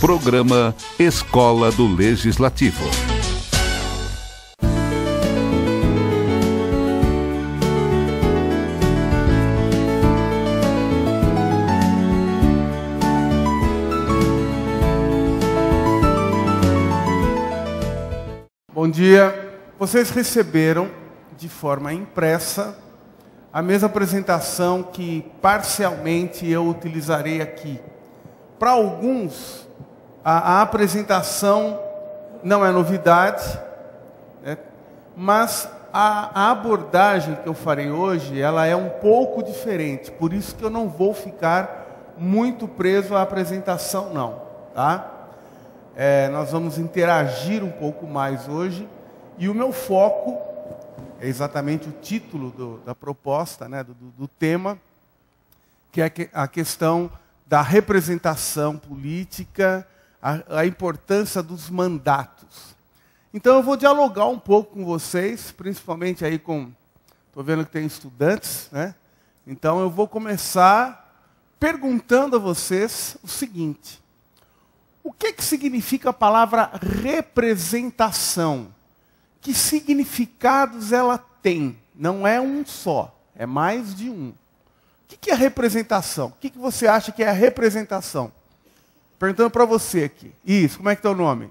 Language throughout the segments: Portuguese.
Programa Escola do Legislativo. Bom dia. Vocês receberam de forma impressa a mesma apresentação que parcialmente eu utilizarei aqui. Para alguns, a, apresentação não é novidade, né? mas a, abordagem que eu farei hoje, ela é um pouco diferente, por isso que eu não vou ficar muito preso à apresentação, não, tá? É, nós vamos interagir um pouco mais hoje e o meu foco é exatamente o título do, da proposta, né, do, do, tema, que é a questão da representação política a, a importância dos mandatos. Então eu vou dialogar um pouco com vocês, principalmente aí com. Estou vendo que tem estudantes, né? Então eu vou começar perguntando a vocês o seguinte: o que, que significa a palavra representação? Que significados ela tem? Não é um só, é mais de um. O que, que é representação? O que, que você acha que é a representação? Perguntando para você aqui. Isso, como é que é o nome?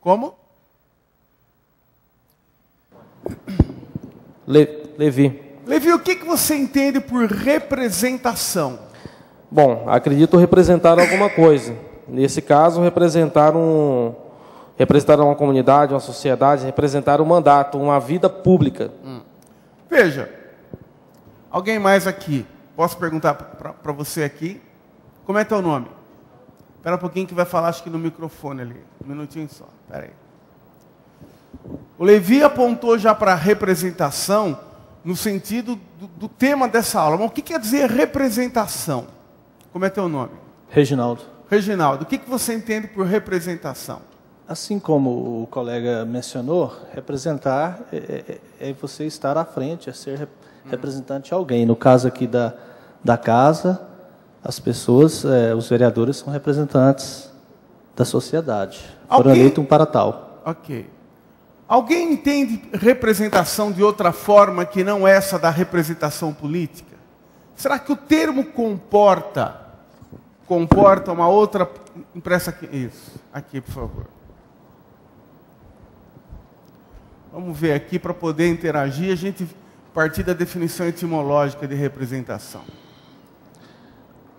Como? Le, Levi. Levi, o que, que você entende por representação? Bom, acredito representar alguma coisa. Nesse caso, representar um representar uma comunidade, uma sociedade, representar um mandato, uma vida pública. Hum. Veja, alguém mais aqui? Posso perguntar para você aqui? Como é teu nome? Espera um pouquinho que vai falar, acho que no microfone ali. Um minutinho só. Espera aí. O Levi apontou já para a representação no sentido do, do, tema dessa aula. Mas o que quer dizer representação? Como é teu nome? Reginaldo. Reginaldo, o que, que você entende por representação? Assim como o colega mencionou, representar é, é, é você estar à frente, é ser rep, representante de alguém. No caso aqui da, da casa, as pessoas, é, os vereadores são representantes da sociedade. Alguém... Foram eleitos um para tal. Ok. Alguém entende representação de outra forma que não essa da representação política? Será que o termo comporta comporta uma outra impressa aqui isso aqui por favor. Vamos ver aqui para poder interagir a gente partir da definição etimológica de representação.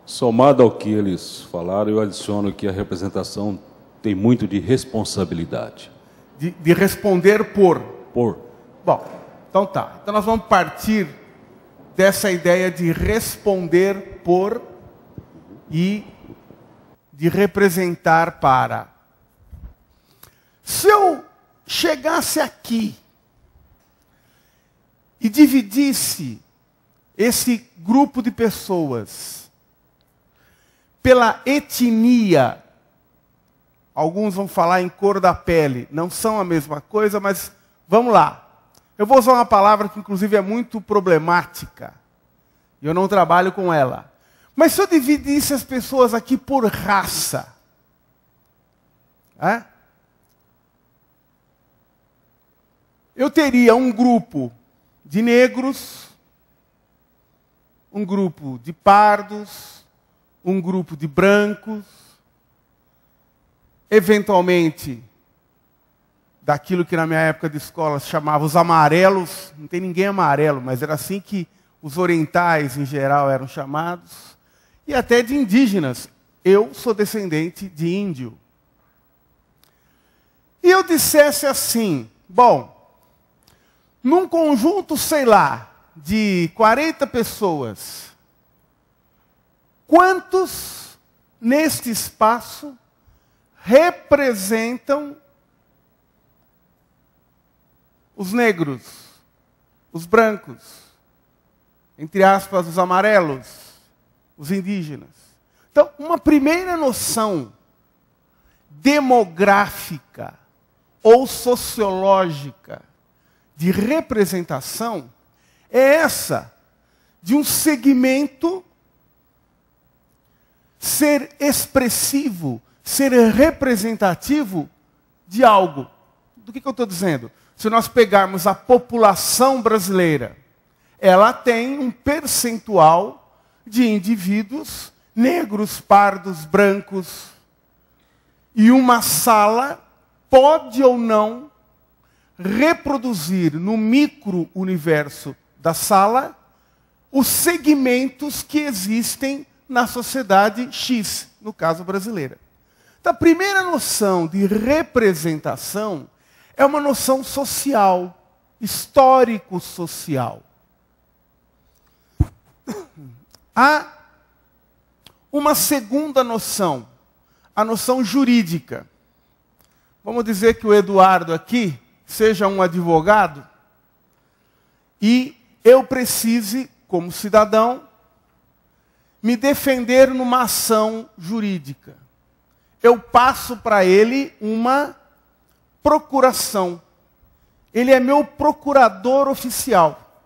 Somado ao que eles falaram, eu adiciono que a representação tem muito de responsabilidade. De, de responder por? Por. Bom, então tá. Então nós vamos partir dessa ideia de responder por e de representar para. Se eu chegasse aqui e dividisse esse grupo de pessoas pela etnia. Alguns vão falar em cor da pele, não são a mesma coisa, mas vamos lá. Eu vou usar uma palavra que, inclusive, é muito problemática. e Eu não trabalho com ela. Mas se eu dividisse as pessoas aqui por raça, é? eu teria um grupo de negros, um grupo de pardos, um grupo de brancos, eventualmente daquilo que na minha época de escola se chamava os amarelos, não tem ninguém amarelo, mas era assim que os orientais em geral eram chamados, e até de indígenas. Eu sou descendente de índio. E eu dissesse assim, bom, num conjunto, sei lá, de 40 pessoas, Quantos neste espaço representam os negros, os brancos, entre aspas, os amarelos, os indígenas? Então, uma primeira noção demográfica ou sociológica de representação é essa de um segmento ser expressivo, ser representativo de algo. Do que, que eu estou dizendo? Se nós pegarmos a população brasileira, ela tem um percentual de indivíduos negros, pardos, brancos. E uma sala pode ou não reproduzir no micro-universo da sala os segmentos que existem na sociedade X, no caso brasileira. Então, a primeira noção de representação é uma noção social, histórico-social. Há uma segunda noção, a noção jurídica. Vamos dizer que o Eduardo aqui seja um advogado e eu precise, como cidadão, me defender numa ação jurídica. Eu passo para ele uma procuração. Ele é meu procurador oficial.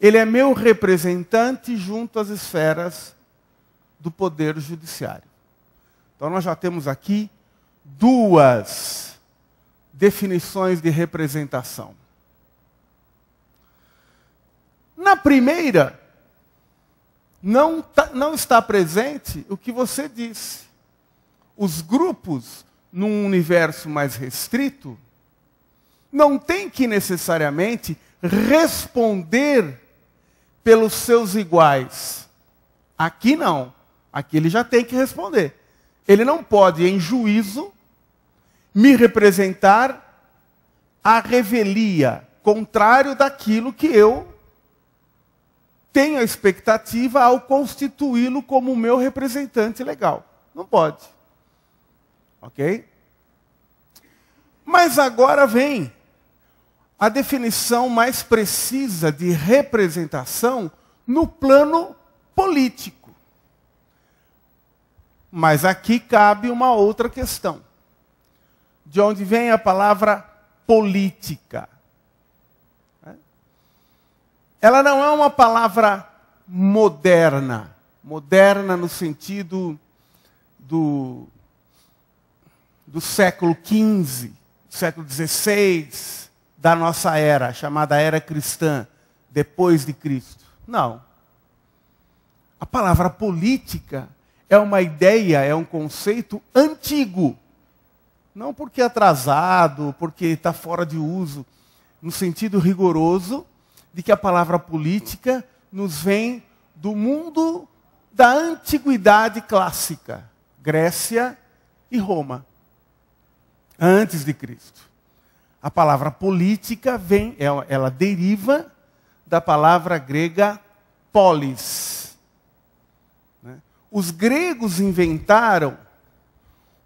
Ele é meu representante junto às esferas do Poder Judiciário. Então, nós já temos aqui duas definições de representação. Na primeira, não, tá, não está presente o que você disse. Os grupos, num universo mais restrito, não têm que necessariamente responder pelos seus iguais. Aqui não. Aqui ele já tem que responder. Ele não pode, em juízo, me representar a revelia, contrário daquilo que eu tenho a expectativa ao constituí-lo como meu representante legal. Não pode. Ok? Mas agora vem a definição mais precisa de representação no plano político. Mas aqui cabe uma outra questão. De onde vem a palavra política? Ela não é uma palavra moderna. Moderna no sentido do, do século XV, século XVI, da nossa era, chamada era cristã, depois de Cristo. Não. A palavra política é uma ideia, é um conceito antigo. Não porque é atrasado, porque está fora de uso. No sentido rigoroso, de que a palavra política nos vem do mundo da antiguidade clássica, Grécia e Roma, antes de Cristo. A palavra política vem, ela, ela deriva da palavra grega polis. Né? Os gregos inventaram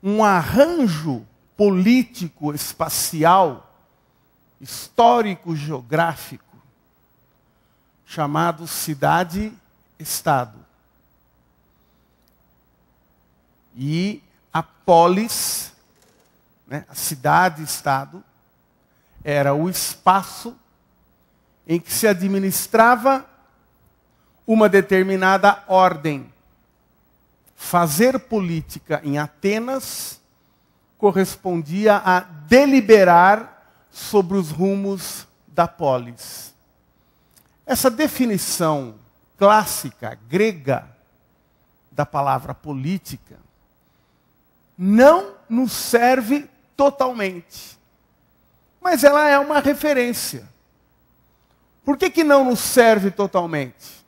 um arranjo político, espacial, histórico, geográfico chamado cidade-estado. E a polis, né, a cidade-estado, era o espaço em que se administrava uma determinada ordem. Fazer política em Atenas correspondia a deliberar sobre os rumos da polis. Essa definição clássica grega da palavra política não nos serve totalmente, mas ela é uma referência. Por que, que não nos serve totalmente?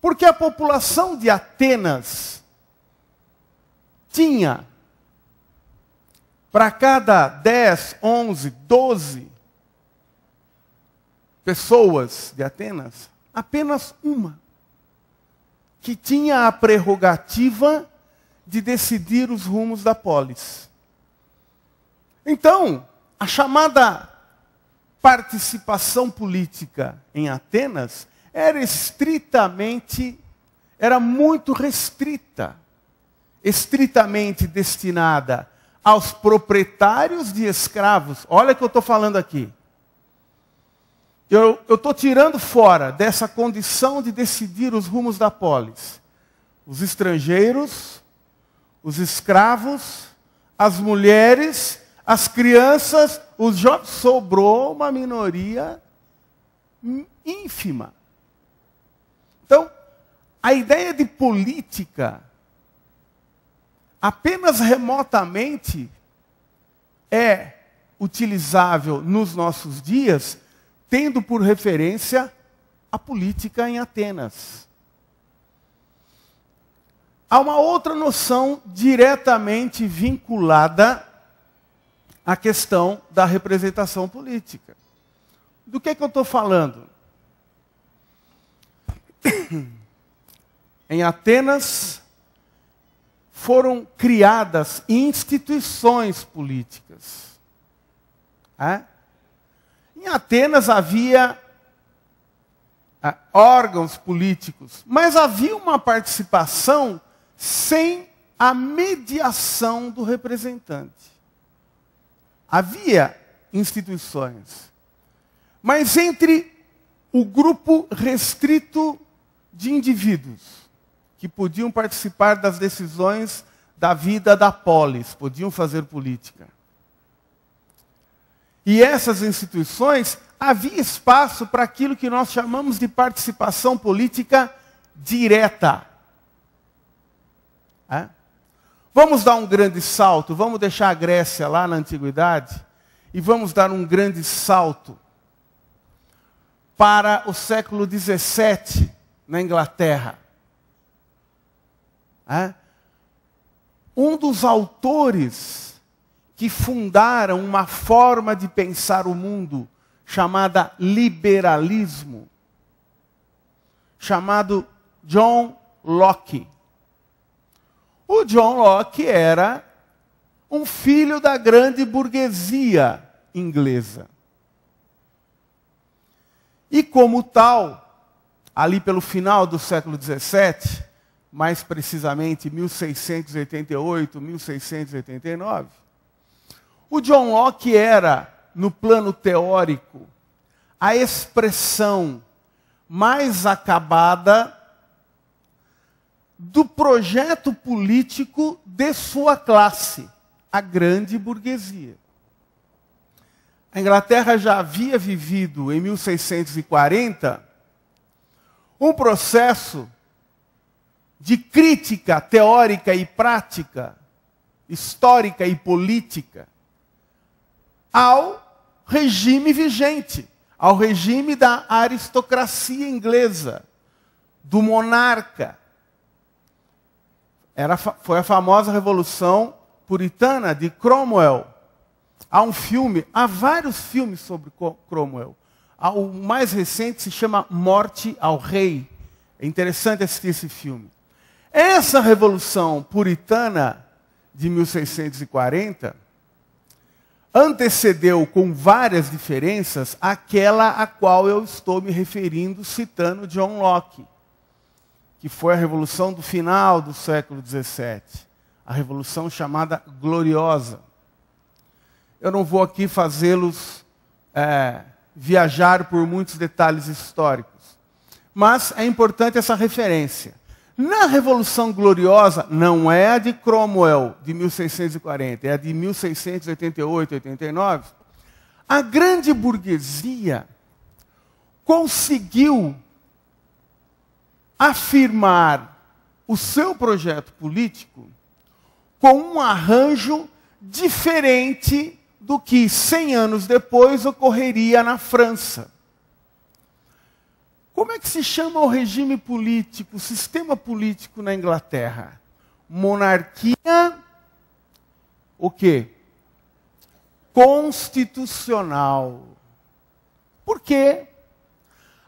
Porque a população de Atenas tinha para cada 10, 11, 12 pessoas de Atenas, apenas uma, que tinha a prerrogativa de decidir os rumos da polis. Então, a chamada participação política em Atenas era estritamente, era muito restrita, estritamente destinada aos proprietários de escravos. Olha o que eu estou falando aqui. Eu estou tirando fora dessa condição de decidir os rumos da polis os estrangeiros, os escravos, as mulheres, as crianças, os jovens. Sobrou uma minoria ínfima. Então, a ideia de política, apenas remotamente, é utilizável nos nossos dias tendo por referência a política em Atenas. Há uma outra noção diretamente vinculada à questão da representação política. Do que, é que eu estou falando? em Atenas foram criadas instituições políticas. É? Em Atenas havia ah, órgãos políticos, mas havia uma participação sem a mediação do representante. Havia instituições, mas entre o grupo restrito de indivíduos que podiam participar das decisões da vida da polis, podiam fazer política. E essas instituições havia espaço para aquilo que nós chamamos de participação política direta. É? Vamos dar um grande salto, vamos deixar a Grécia lá na antiguidade e vamos dar um grande salto para o século XVII na Inglaterra. É? Um dos autores que fundaram uma forma de pensar o mundo chamada liberalismo, chamado John Locke. O John Locke era um filho da grande burguesia inglesa. E como tal, ali pelo final do século XVII, mais precisamente 1688, 1689, o John Locke era, no plano teórico, a expressão mais acabada do projeto político de sua classe, a grande burguesia. A Inglaterra já havia vivido, em 1640, um processo de crítica teórica e prática, histórica e política, ao regime vigente, ao regime da aristocracia inglesa, do monarca. Era, foi a famosa Revolução Puritana de Cromwell. Há um filme, há vários filmes sobre Cromwell. O mais recente se chama Morte ao Rei. É interessante assistir esse filme. Essa revolução puritana de 1640 antecedeu com várias diferenças aquela a qual eu estou me referindo citando John Locke, que foi a revolução do final do século XVII, a revolução chamada Gloriosa. Eu não vou aqui fazê-los é, viajar por muitos detalhes históricos, mas é importante essa referência. Na Revolução Gloriosa, não é a de Cromwell, de 1640, é a de 1688, 89, a grande burguesia conseguiu afirmar o seu projeto político com um arranjo diferente do que 100 anos depois ocorreria na França. Como é que se chama o regime político, o sistema político na Inglaterra? Monarquia o quê? Constitucional. Por quê?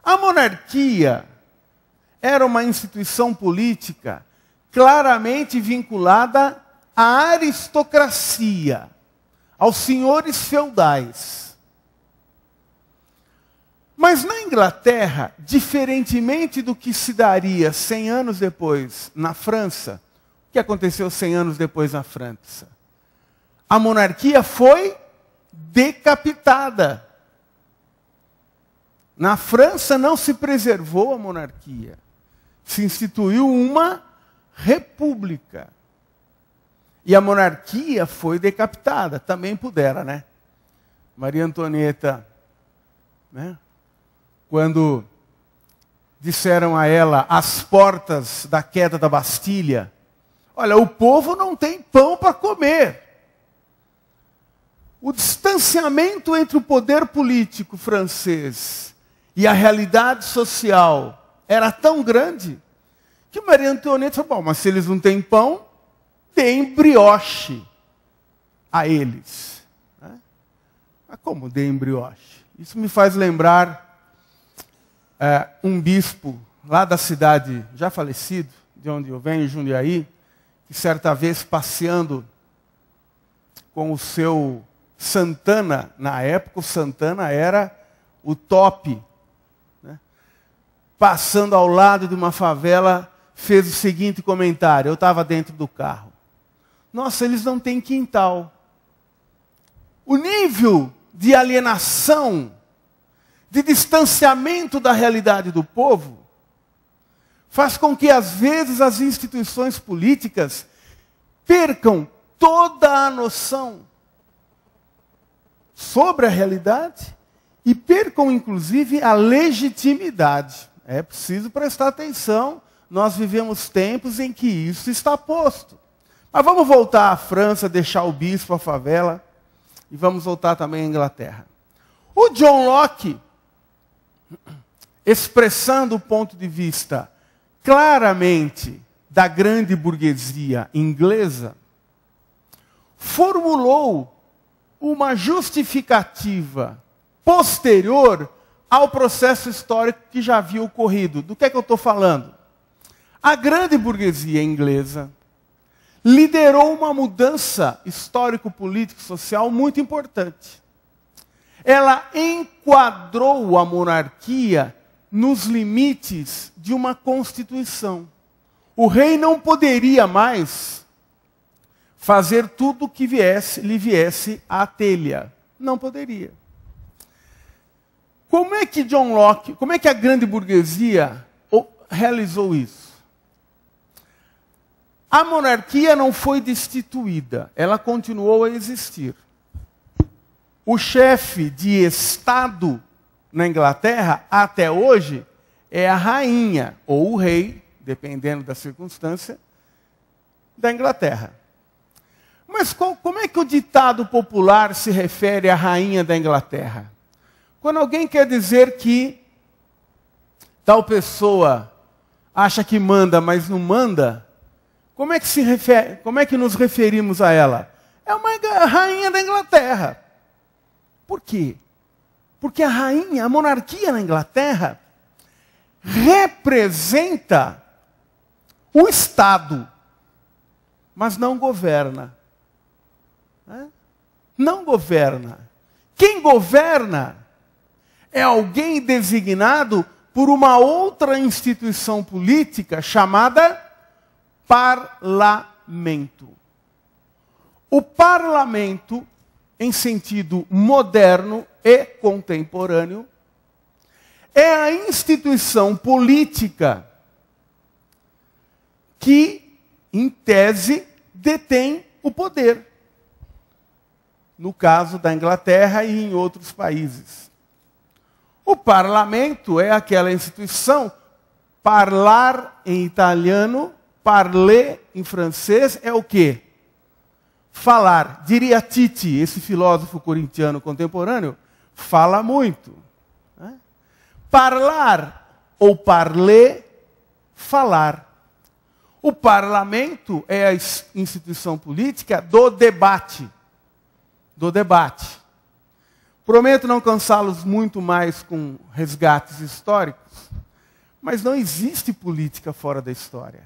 A monarquia era uma instituição política claramente vinculada à aristocracia, aos senhores feudais. Mas na Inglaterra, diferentemente do que se daria 100 anos depois na França, o que aconteceu 100 anos depois na França? A monarquia foi decapitada. Na França não se preservou a monarquia. Se instituiu uma república. E a monarquia foi decapitada. Também pudera, né? Maria Antonieta, né? quando disseram a ela as portas da queda da Bastilha: Olha, o povo não tem pão para comer. O distanciamento entre o poder político francês e a realidade social era tão grande que Maria Antonieta falou: Bom, mas se eles não têm pão, deem brioche a eles. Né? Mas como deem brioche? Isso me faz lembrar é, um bispo lá da cidade já falecido, de onde eu venho, Jundiaí, que certa vez passeando com o seu Santana, na época o Santana era o top, né? passando ao lado de uma favela, fez o seguinte comentário: eu estava dentro do carro. Nossa, eles não têm quintal. O nível de alienação de distanciamento da realidade do povo, faz com que, às vezes, as instituições políticas percam toda a noção sobre a realidade e percam, inclusive, a legitimidade. É preciso prestar atenção, nós vivemos tempos em que isso está posto. Mas vamos voltar à França, deixar o bispo à favela, e vamos voltar também à Inglaterra. O John Locke expressando o ponto de vista claramente da grande burguesia inglesa, formulou uma justificativa posterior ao processo histórico que já havia ocorrido. Do que é que eu estou falando? A grande burguesia inglesa liderou uma mudança histórico-político-social muito importante ela enquadrou a monarquia nos limites de uma constituição. O rei não poderia mais fazer tudo o que viesse, lhe viesse à telha. Não poderia. Como é que John Locke, como é que a grande burguesia realizou isso? A monarquia não foi destituída, ela continuou a existir. O chefe de Estado na Inglaterra, até hoje, é a rainha ou o rei, dependendo da circunstância, da Inglaterra. Mas qual, como é que o ditado popular se refere à rainha da Inglaterra? Quando alguém quer dizer que tal pessoa acha que manda, mas não manda, como é que, se como é que nos referimos a ela? É uma rainha da Inglaterra. Por quê? Porque a rainha, a monarquia na Inglaterra, representa o Estado, mas não governa. Não governa. Quem governa é alguém designado por uma outra instituição política chamada parlamento. O parlamento em sentido moderno e contemporâneo, é a instituição política que, em tese, detém o poder. No caso da Inglaterra e em outros países. O parlamento é aquela instituição, parlar em italiano, parler em francês é o quê? falar. Diria Tite, esse filósofo corintiano contemporâneo, fala muito. Né? Parlar ou parler, falar. O parlamento é a instituição política do debate. Do debate. Prometo não cansá-los muito mais com resgates históricos, mas não existe política fora da história.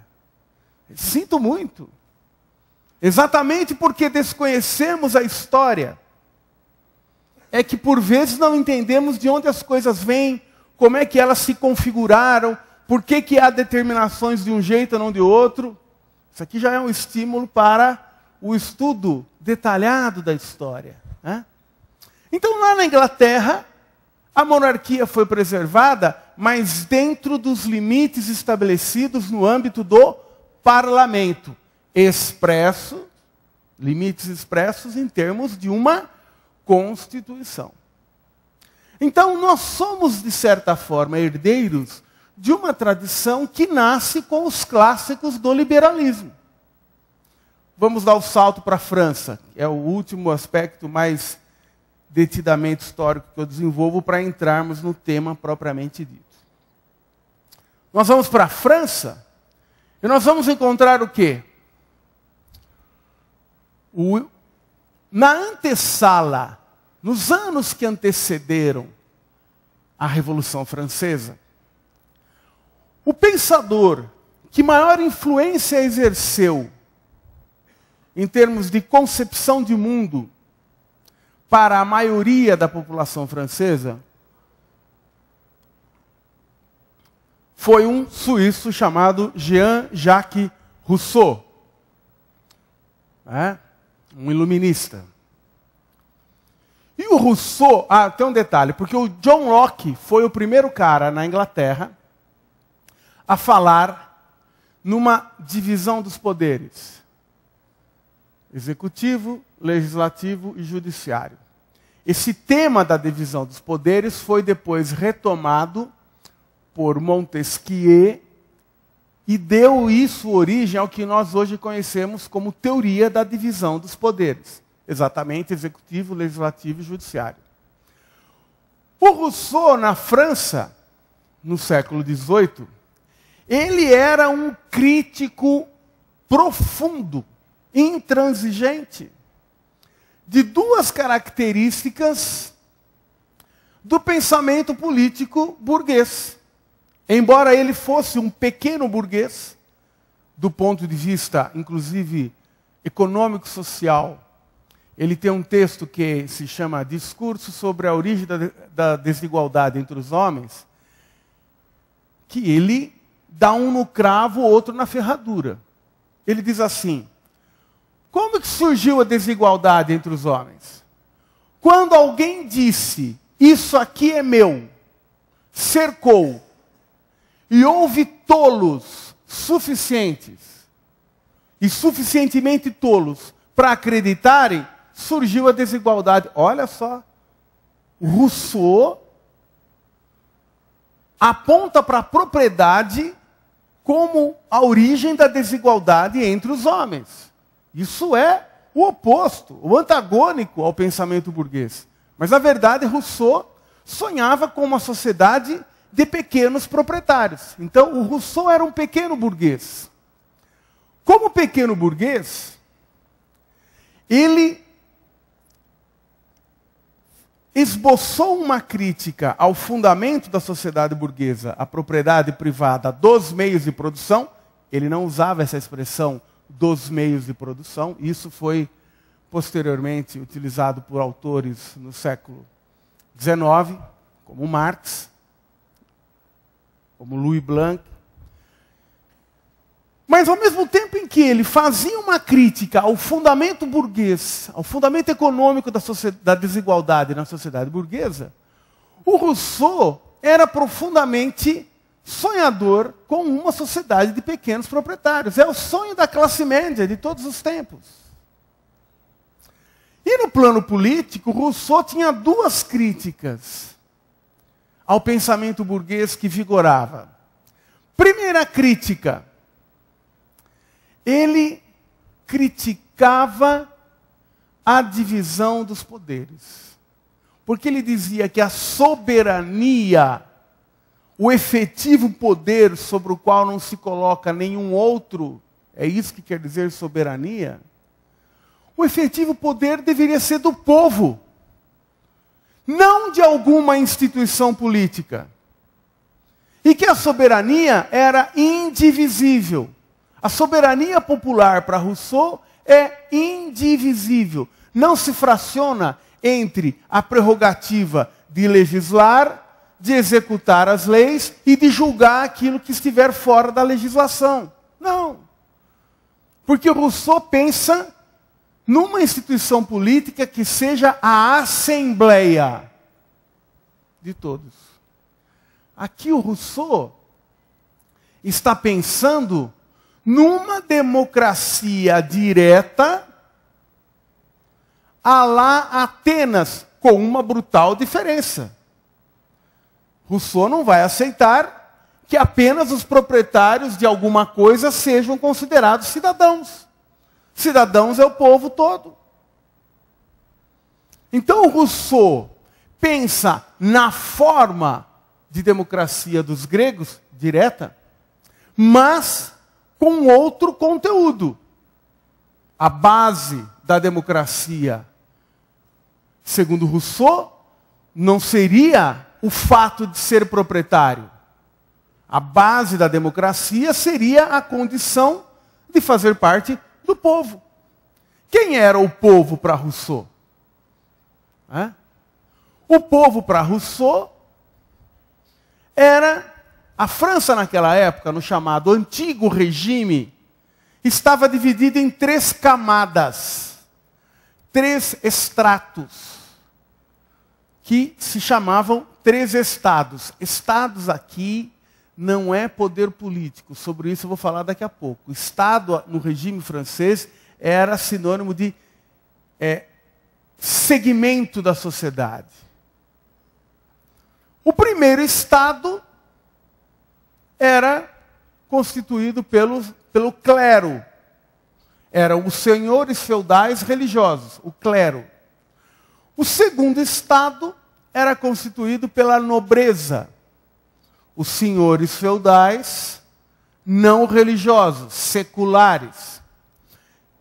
Sinto muito. Exatamente porque desconhecemos a história, é que por vezes não entendemos de onde as coisas vêm, como é que elas se configuraram, por que, que há determinações de um jeito e não de outro. Isso aqui já é um estímulo para o estudo detalhado da história. Né? Então, lá na Inglaterra, a monarquia foi preservada, mas dentro dos limites estabelecidos no âmbito do parlamento expresso, limites expressos em termos de uma constituição. Então, nós somos, de certa forma, herdeiros de uma tradição que nasce com os clássicos do liberalismo. Vamos dar o um salto para a França, que é o último aspecto mais detidamente histórico que eu desenvolvo para entrarmos no tema propriamente dito. Nós vamos para a França e nós vamos encontrar o quê? O, na antessala, nos anos que antecederam a Revolução Francesa, o pensador que maior influência exerceu em termos de concepção de mundo para a maioria da população francesa foi um suíço chamado Jean-Jacques Rousseau. É? um iluminista. E o Rousseau, ah, tem um detalhe, porque o John Locke foi o primeiro cara na Inglaterra a falar numa divisão dos poderes: executivo, legislativo e judiciário. Esse tema da divisão dos poderes foi depois retomado por Montesquieu e deu isso origem ao que nós hoje conhecemos como teoria da divisão dos poderes, exatamente executivo, legislativo e judiciário. O Rousseau, na França, no século XVIII, ele era um crítico profundo, intransigente, de duas características do pensamento político burguês. Embora ele fosse um pequeno burguês, do ponto de vista, inclusive, econômico-social, ele tem um texto que se chama Discurso sobre a Origem da, Desigualdade entre os Homens, que ele dá um no cravo, outro na ferradura. Ele diz assim: Como que surgiu a desigualdade entre os homens? Quando alguém disse, isso aqui é meu, cercou, e houve tolos suficientes e suficientemente tolos para acreditarem, surgiu a desigualdade. Olha só, Rousseau aponta para a propriedade como a origem da desigualdade entre os homens. Isso é o oposto, o antagônico ao pensamento burguês. Mas, na verdade, Rousseau sonhava com uma sociedade de pequenos proprietários. Então, o Rousseau era um pequeno burguês. Como pequeno burguês, ele esboçou uma crítica ao fundamento da sociedade burguesa, a propriedade privada dos meios de produção. Ele não usava essa expressão dos meios de produção, isso foi posteriormente utilizado por autores no século XIX, como Marx como Louis Blanc. Mas ao mesmo tempo em que ele fazia uma crítica ao fundamento burguês, ao fundamento econômico da, da desigualdade na sociedade burguesa, o Rousseau era profundamente sonhador com uma sociedade de pequenos proprietários. É o sonho da classe média de todos os tempos. E no plano político, Rousseau tinha duas críticas ao pensamento burguês que vigorava. Primeira crítica. Ele criticava a divisão dos poderes. Porque ele dizia que a soberania, o efetivo poder sobre o qual não se coloca nenhum outro, é isso que quer dizer soberania? O efetivo poder deveria ser do povo não de alguma instituição política. E que a soberania era indivisível. A soberania popular para Rousseau é indivisível. Não se fraciona entre a prerrogativa de legislar, de executar as leis e de julgar aquilo que estiver fora da legislação. Não. Porque Rousseau pensa numa instituição política que seja a Assembleia de todos. Aqui o Rousseau está pensando numa democracia direta a lá Atenas, com uma brutal diferença. Rousseau não vai aceitar que apenas os proprietários de alguma coisa sejam considerados cidadãos. Cidadãos é o povo todo. Então Rousseau pensa na forma de democracia dos gregos, direta, mas com outro conteúdo. A base da democracia, segundo Rousseau, não seria o fato de ser proprietário. A base da democracia seria a condição de fazer parte do povo. Quem era o povo para Rousseau? É? O povo para Rousseau era a França naquela época, no chamado antigo regime, estava dividida em três camadas, três estratos, que se chamavam três estados. Estados aqui não é poder político. Sobre isso eu vou falar daqui a pouco. Estado, no regime francês, era sinônimo de é, segmento da sociedade. O primeiro Estado era constituído pelo, pelo clero. Eram os senhores feudais religiosos, o clero. O segundo Estado era constituído pela nobreza, os senhores feudais não religiosos, seculares.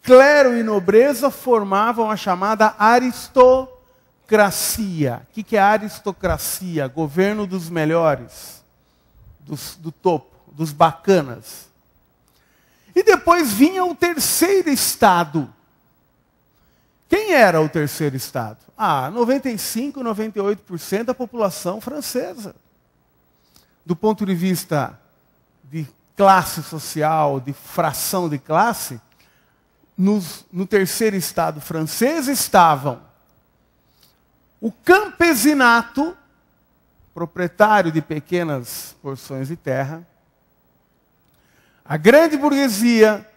Clero e nobreza formavam a chamada aristocracia. O que é aristocracia? Governo dos melhores, dos, do topo, dos bacanas. E depois vinha o terceiro estado. Quem era o terceiro estado? Ah, 95, 98% da população francesa do ponto de vista de classe social, de fração de classe, nos, no terceiro estado francês estavam o campesinato, proprietário de pequenas porções de terra, a grande burguesia,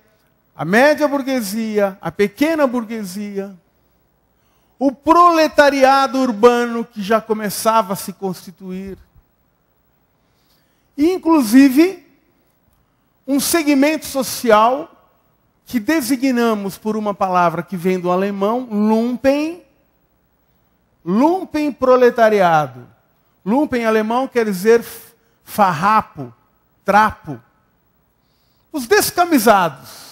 a média burguesia, a pequena burguesia, o proletariado urbano que já começava a se constituir, Inclusive, um segmento social que designamos por uma palavra que vem do alemão, lumpen, lumpen proletariado. Lumpen em alemão quer dizer farrapo, trapo. Os descamisados.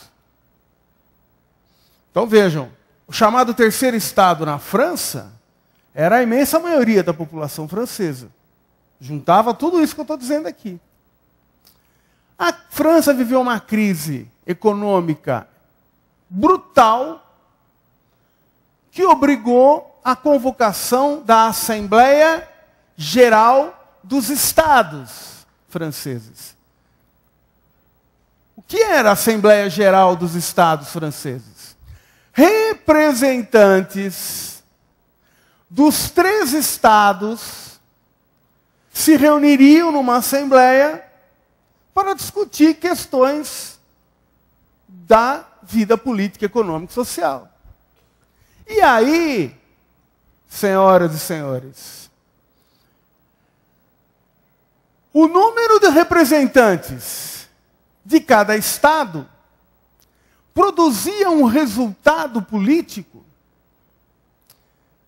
Então vejam, o chamado terceiro estado na França era a imensa maioria da população francesa. Juntava tudo isso que eu estou dizendo aqui. A França viveu uma crise econômica brutal que obrigou a convocação da Assembleia Geral dos Estados franceses. O que era a Assembleia Geral dos Estados franceses? Representantes dos três estados se reuniriam numa assembleia para discutir questões da vida política, econômica e social. E aí, senhoras e senhores, o número de representantes de cada estado produzia um resultado político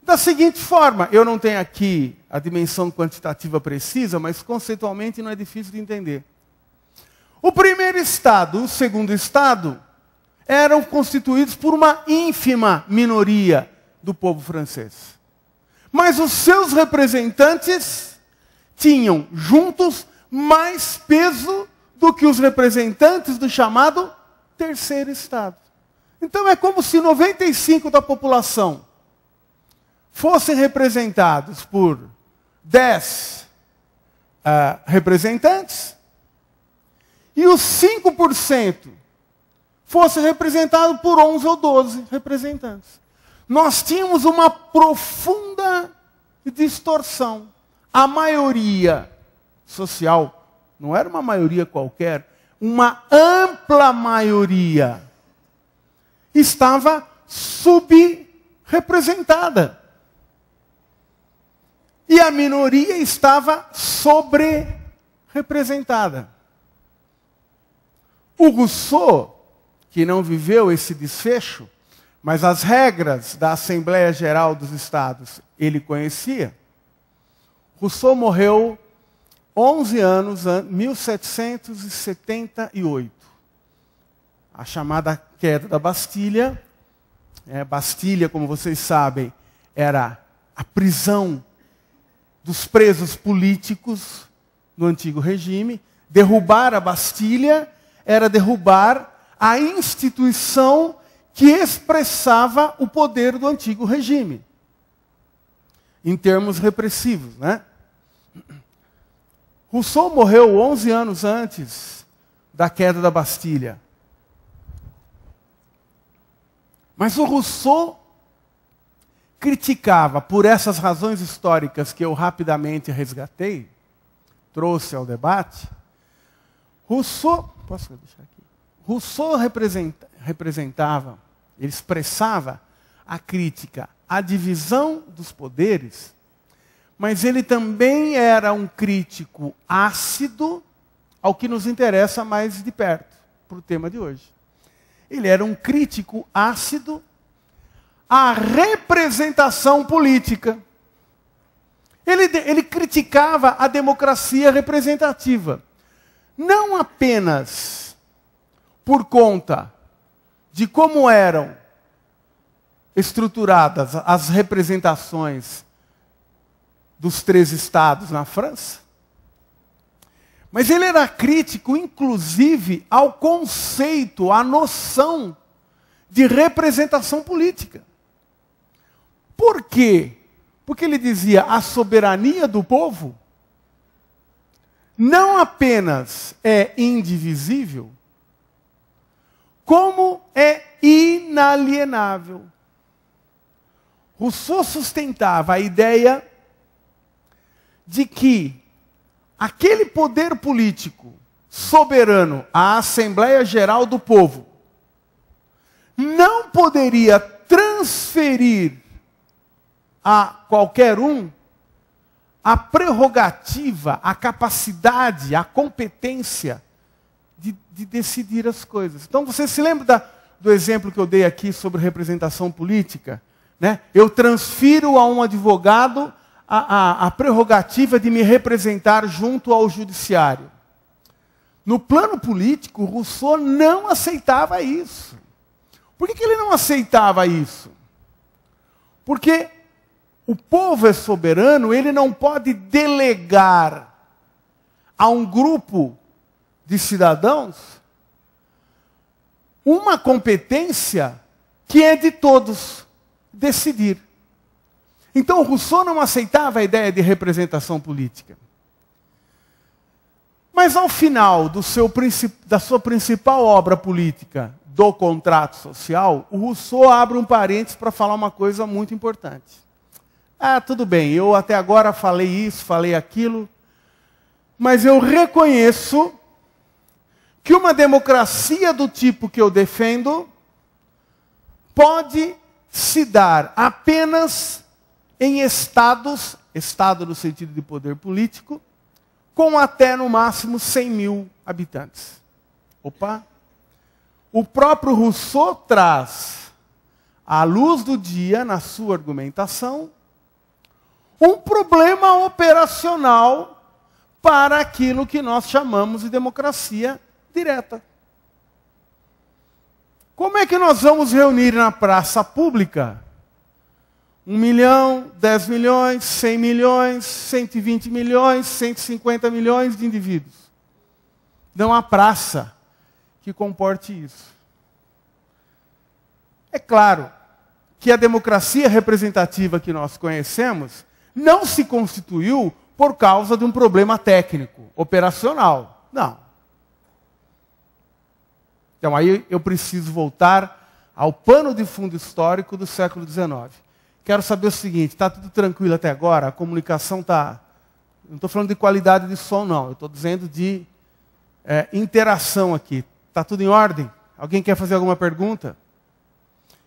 da seguinte forma, eu não tenho aqui a dimensão quantitativa precisa, mas conceitualmente não é difícil de entender. O primeiro estado, o segundo estado, eram constituídos por uma ínfima minoria do povo francês. Mas os seus representantes tinham juntos mais peso do que os representantes do chamado terceiro estado. Então é como se 95 da população fossem representados por dez uh, representantes e os 5% fossem representados por 11 ou 12 representantes. Nós tínhamos uma profunda distorção. A maioria social não era uma maioria qualquer, uma ampla maioria estava subrepresentada. E a minoria estava sobre-representada. O Rousseau, que não viveu esse desfecho, mas as regras da Assembleia Geral dos Estados ele conhecia, Rousseau morreu 11 anos, 1778. A chamada queda da Bastilha. Né, Bastilha, como vocês sabem, era a prisão dos presos políticos no antigo regime. Derrubar a Bastilha era derrubar a instituição que expressava o poder do antigo regime, em termos repressivos. Né? Rousseau morreu 11 anos antes da queda da Bastilha. Mas o Rousseau criticava por essas razões históricas que eu rapidamente resgatei, trouxe ao debate, Rousseau, posso deixar aqui? Rousseau representava, ele expressava a crítica à divisão dos poderes, mas ele também era um crítico ácido ao que nos interessa mais de perto, para o tema de hoje. Ele era um crítico ácido a representação política. Ele, ele criticava a democracia representativa. Não apenas por conta de como eram estruturadas as representações dos três estados na França, mas ele era crítico, inclusive, ao conceito, à noção de representação política. Por quê? Porque ele dizia a soberania do povo não apenas é indivisível, como é inalienável. Rousseau sustentava a ideia de que aquele poder político soberano, a Assembleia Geral do Povo, não poderia transferir a qualquer um a prerrogativa, a capacidade, a competência de, de decidir as coisas. Então você se lembra da, do exemplo que eu dei aqui sobre representação política? Né? Eu transfiro a um advogado a, a, a prerrogativa de me representar junto ao judiciário. No plano político, Rousseau não aceitava isso. Por que, que ele não aceitava isso? Porque o povo é soberano, ele não pode delegar a um grupo de cidadãos uma competência que é de todos decidir. Então Rousseau não aceitava a ideia de representação política. Mas ao final seu, da sua principal obra política, do contrato social, o Rousseau abre um parênteses para falar uma coisa muito importante. Ah, tudo bem, eu até agora falei isso, falei aquilo, mas eu reconheço que uma democracia do tipo que eu defendo pode se dar apenas em estados, estado no sentido de poder político, com até no máximo 100 mil habitantes. Opa! O próprio Rousseau traz à luz do dia, na sua argumentação, um problema operacional para aquilo que nós chamamos de democracia direta. Como é que nós vamos reunir na praça pública um milhão, dez milhões, cem milhões, cento e vinte milhões, cento e cinquenta milhões de indivíduos? Não há praça que comporte isso. É claro que a democracia representativa que nós conhecemos não se constituiu por causa de um problema técnico, operacional. Não. Então aí eu preciso voltar ao pano de fundo histórico do século XIX. Quero saber o seguinte: está tudo tranquilo até agora? A comunicação está. Não estou falando de qualidade de som, não. Eu estou dizendo de é, interação aqui. Está tudo em ordem? Alguém quer fazer alguma pergunta?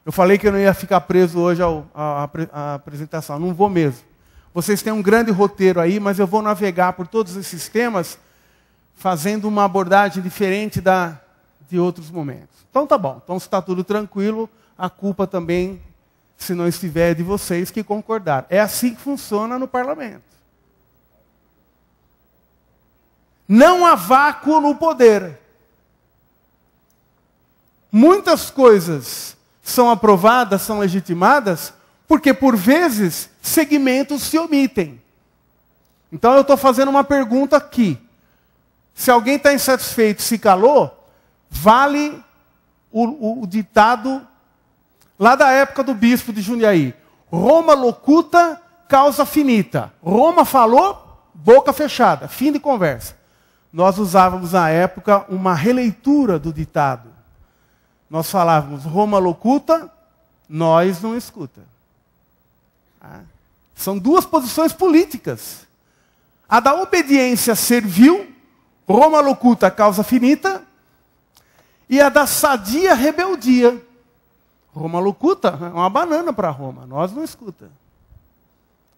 Eu falei que eu não ia ficar preso hoje à apresentação. Não vou mesmo. Vocês têm um grande roteiro aí, mas eu vou navegar por todos esses temas fazendo uma abordagem diferente da de outros momentos. Então tá bom. Então se está tudo tranquilo, a culpa também, se não estiver, é de vocês que concordaram. É assim que funciona no parlamento. Não há vácuo no poder. Muitas coisas são aprovadas, são legitimadas, porque, por vezes, segmentos se omitem. Então, eu estou fazendo uma pergunta aqui. Se alguém está insatisfeito e se calou, vale o, o, o ditado lá da época do bispo de Jundiaí: Roma locuta, causa finita. Roma falou, boca fechada, fim de conversa. Nós usávamos na época uma releitura do ditado. Nós falávamos Roma locuta, nós não escuta. São duas posições políticas. A da obediência servil, Roma locuta causa finita, e a da sadia rebeldia. Roma locuta é uma banana para Roma, nós não escuta.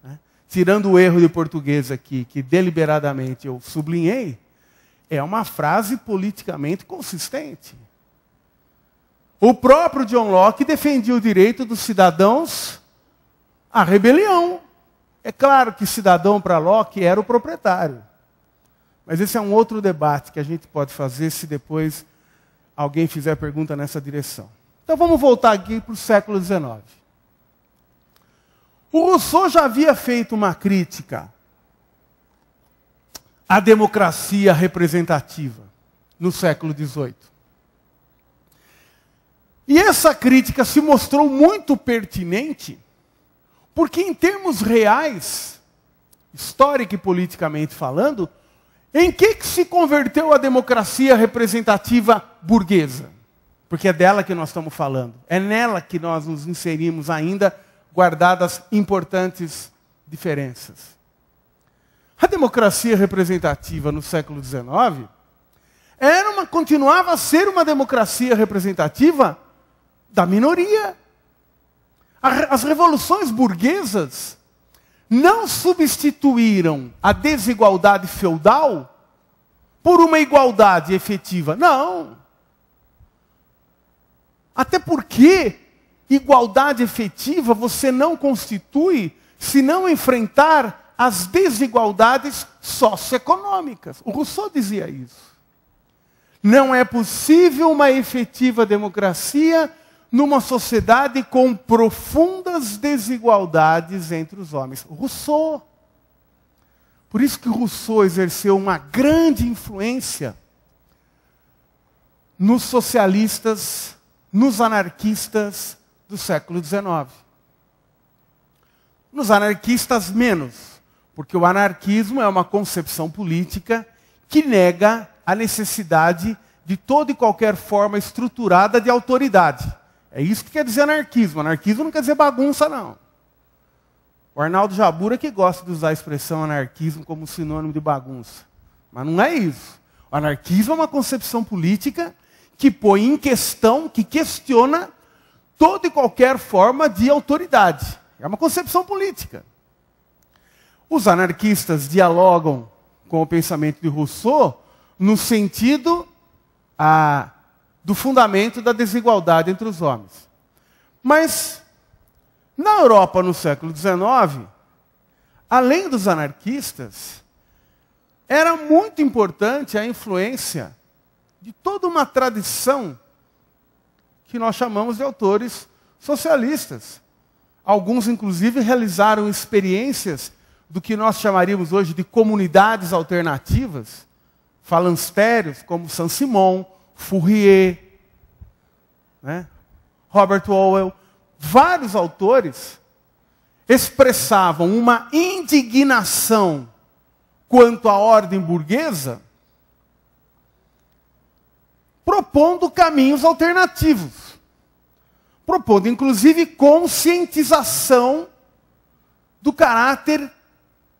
É. Tirando o erro de português aqui, que deliberadamente eu sublinhei, é uma frase politicamente consistente. O próprio John Locke defendia o direito dos cidadãos a rebelião. É claro que cidadão para Locke era o proprietário. Mas esse é um outro debate que a gente pode fazer se depois alguém fizer pergunta nessa direção. Então vamos voltar aqui para o século XIX. O Rousseau já havia feito uma crítica à democracia representativa no século XVIII. E essa crítica se mostrou muito pertinente porque, em termos reais, histórico e politicamente falando, em que, que se converteu a democracia representativa burguesa? Porque é dela que nós estamos falando. É nela que nós nos inserimos ainda, guardadas importantes diferenças. A democracia representativa no século XIX era uma, continuava a ser uma democracia representativa da minoria. As revoluções burguesas não substituíram a desigualdade feudal por uma igualdade efetiva. Não. Até porque igualdade efetiva você não constitui se não enfrentar as desigualdades socioeconômicas. O Rousseau dizia isso. Não é possível uma efetiva democracia numa sociedade com profundas desigualdades entre os homens. Rousseau. Por isso que Rousseau exerceu uma grande influência nos socialistas, nos anarquistas do século XIX. Nos anarquistas, menos, porque o anarquismo é uma concepção política que nega a necessidade de toda e qualquer forma estruturada de autoridade. É isso que quer dizer anarquismo. Anarquismo não quer dizer bagunça, não. O Arnaldo Jabura que gosta de usar a expressão anarquismo como sinônimo de bagunça. Mas não é isso. O anarquismo é uma concepção política que põe em questão, que questiona toda e qualquer forma de autoridade. É uma concepção política. Os anarquistas dialogam com o pensamento de Rousseau no sentido ah, do fundamento da desigualdade entre os homens. Mas, na Europa, no século XIX, além dos anarquistas, era muito importante a influência de toda uma tradição que nós chamamos de autores socialistas. Alguns, inclusive, realizaram experiências do que nós chamaríamos hoje de comunidades alternativas, falanstérios, como San Simão, Fourier, né? Robert Orwell, vários autores expressavam uma indignação quanto à ordem burguesa, propondo caminhos alternativos, propondo inclusive conscientização do caráter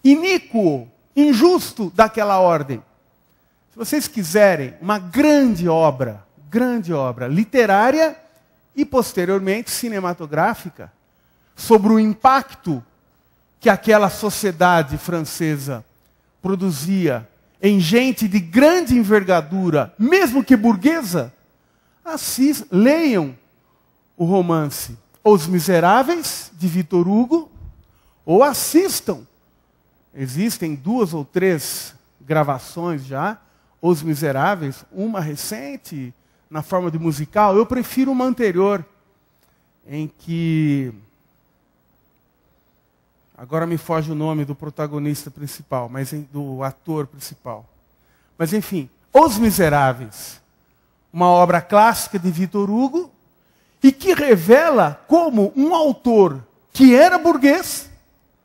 iníquo, injusto daquela ordem. Se vocês quiserem uma grande obra, grande obra literária e posteriormente cinematográfica, sobre o impacto que aquela sociedade francesa produzia em gente de grande envergadura, mesmo que burguesa, assis, leiam o romance Os Miseráveis, de Victor Hugo, ou assistam. Existem duas ou três gravações já os Miseráveis, uma recente, na forma de musical, eu prefiro uma anterior, em que. Agora me foge o nome do protagonista principal, mas do ator principal. Mas enfim, Os Miseráveis, uma obra clássica de Vitor Hugo, e que revela como um autor que era burguês,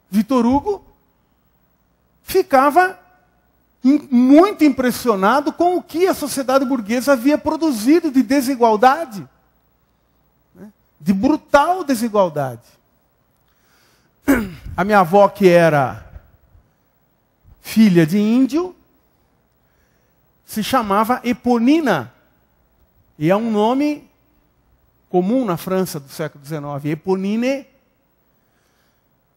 Vitor Hugo, ficava muito impressionado com o que a sociedade burguesa havia produzido de desigualdade, né? de brutal desigualdade. A minha avó, que era filha de índio, se chamava Eponina, e é um nome comum na França do século XIX, Eponine.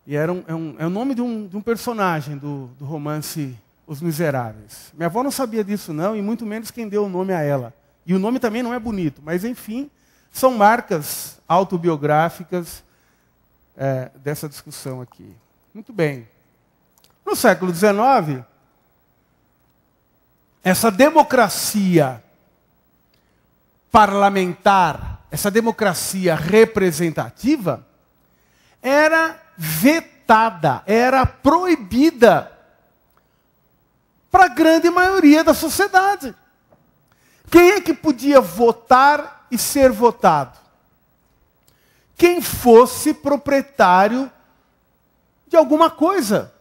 E era um, é, um, é o nome de um, de um personagem do, do romance os miseráveis. Minha avó não sabia disso, não, e muito menos quem deu o nome a ela. E o nome também não é bonito, mas enfim, são marcas autobiográficas é, dessa discussão aqui. Muito bem. No século XIX, essa democracia parlamentar, essa democracia representativa, era vetada, era proibida para a grande maioria da sociedade. Quem é que podia votar e ser votado? Quem fosse proprietário de alguma coisa.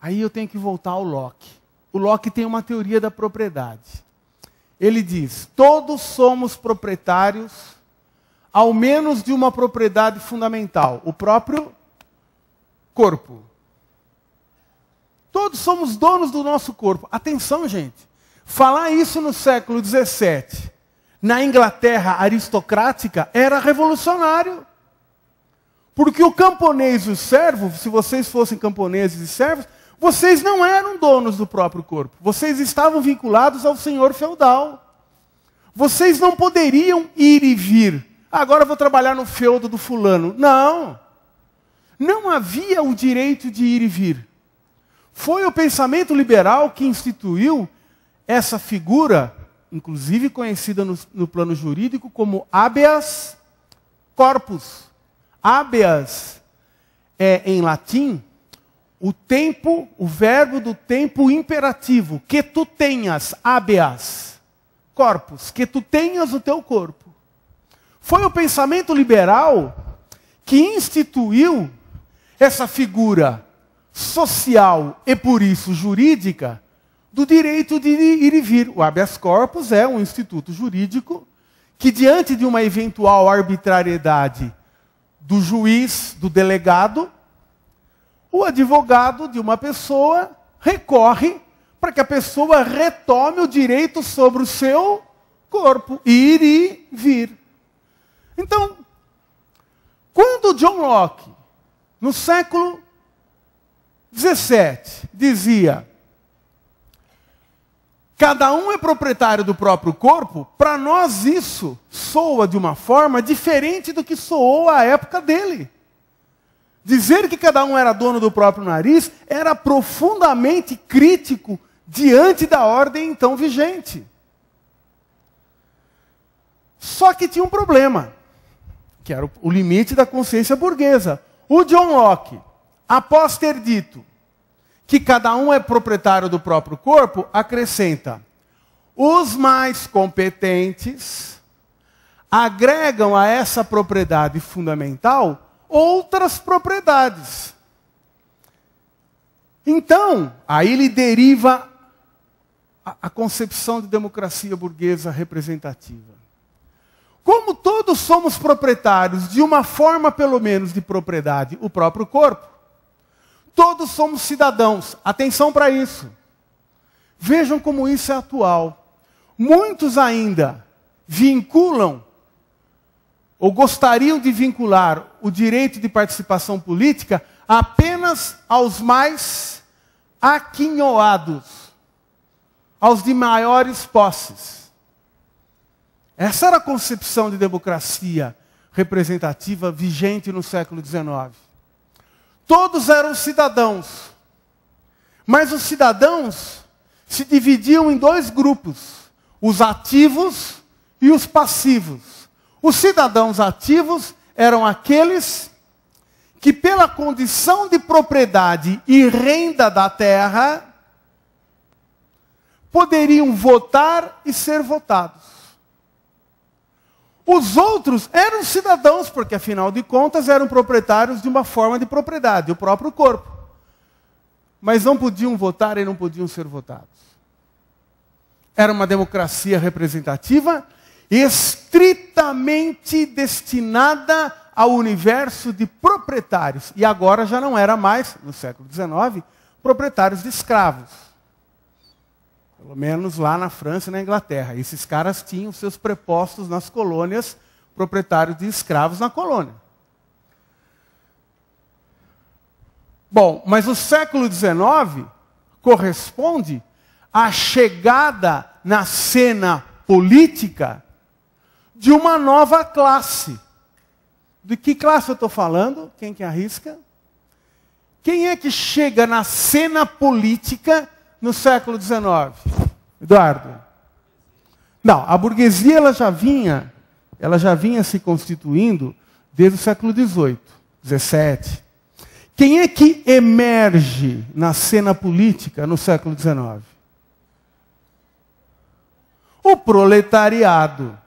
Aí eu tenho que voltar ao Locke. O Locke tem uma teoria da propriedade. Ele diz: todos somos proprietários, ao menos de uma propriedade fundamental, o próprio corpo. Todos somos donos do nosso corpo. Atenção, gente. Falar isso no século XVII, na Inglaterra aristocrática, era revolucionário. Porque o camponês e o servo, se vocês fossem camponeses e servos, vocês não eram donos do próprio corpo. Vocês estavam vinculados ao senhor feudal. Vocês não poderiam ir e vir. Agora vou trabalhar no feudo do fulano. Não. Não havia o direito de ir e vir. Foi o pensamento liberal que instituiu essa figura, inclusive conhecida no, no plano jurídico como habeas corpus. Habeas é, em latim, o tempo, o verbo do tempo imperativo, que tu tenhas, habeas, corpus, que tu tenhas o teu corpo. Foi o pensamento liberal que instituiu essa figura social e por isso jurídica do direito de ir e vir. O habeas corpus é um instituto jurídico que, diante de uma eventual arbitrariedade do juiz, do delegado, o advogado de uma pessoa recorre para que a pessoa retome o direito sobre o seu corpo, ir e vir. Então, quando John Locke, no século 17 dizia: Cada um é proprietário do próprio corpo, para nós isso soa de uma forma diferente do que soou à época dele. Dizer que cada um era dono do próprio nariz era profundamente crítico diante da ordem então vigente. Só que tinha um problema, que era o limite da consciência burguesa. O John Locke, Após ter dito que cada um é proprietário do próprio corpo, acrescenta: os mais competentes agregam a essa propriedade fundamental outras propriedades. Então, aí ele deriva a, a concepção de democracia burguesa representativa. Como todos somos proprietários, de uma forma pelo menos de propriedade, o próprio corpo, Todos somos cidadãos. Atenção para isso. Vejam como isso é atual. Muitos ainda vinculam ou gostariam de vincular o direito de participação política apenas aos mais aquinhoados, aos de maiores posses. Essa era a concepção de democracia representativa vigente no século XIX. Todos eram cidadãos. Mas os cidadãos se dividiam em dois grupos: os ativos e os passivos. Os cidadãos ativos eram aqueles que, pela condição de propriedade e renda da terra, poderiam votar e ser votados. Os outros eram cidadãos, porque afinal de contas eram proprietários de uma forma de propriedade, o próprio corpo. Mas não podiam votar e não podiam ser votados. Era uma democracia representativa estritamente destinada ao universo de proprietários. E agora já não era mais, no século XIX, proprietários de escravos. Pelo menos lá na França e na Inglaterra. Esses caras tinham seus prepostos nas colônias, proprietários de escravos na colônia. Bom, mas o século XIX corresponde à chegada na cena política de uma nova classe. De que classe eu estou falando? Quem que arrisca? Quem é que chega na cena política no século XIX, Eduardo? Não, a burguesia ela já vinha, ela já vinha se constituindo desde o século XVIII, XVII. Quem é que emerge na cena política no século XIX? O proletariado.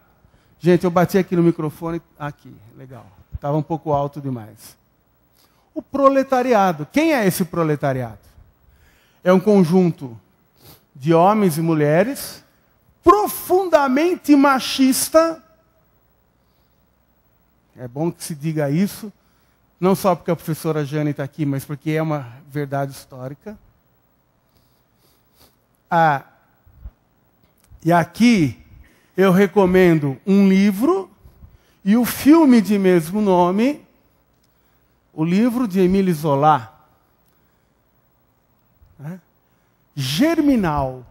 Gente, eu bati aqui no microfone, aqui, legal. Estava um pouco alto demais. O proletariado. Quem é esse proletariado? é um conjunto de homens e mulheres profundamente machista. É bom que se diga isso, não só porque a professora Jane está aqui, mas porque é uma verdade histórica. Ah, e aqui eu recomendo um livro e o filme de mesmo nome, o livro de Emile Zola. Germinal.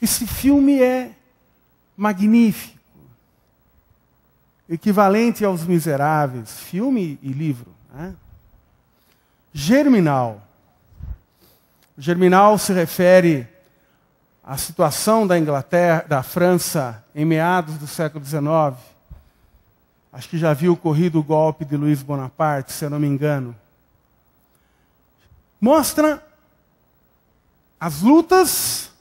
Esse filme é magnífico. Equivalente aos Miseráveis, filme e livro. Né? Germinal. Germinal se refere à situação da Inglaterra, da França, em meados do século XIX. Acho que já havia ocorrido o golpe de Luiz Bonaparte, se eu não me engano. Mostra as lutas,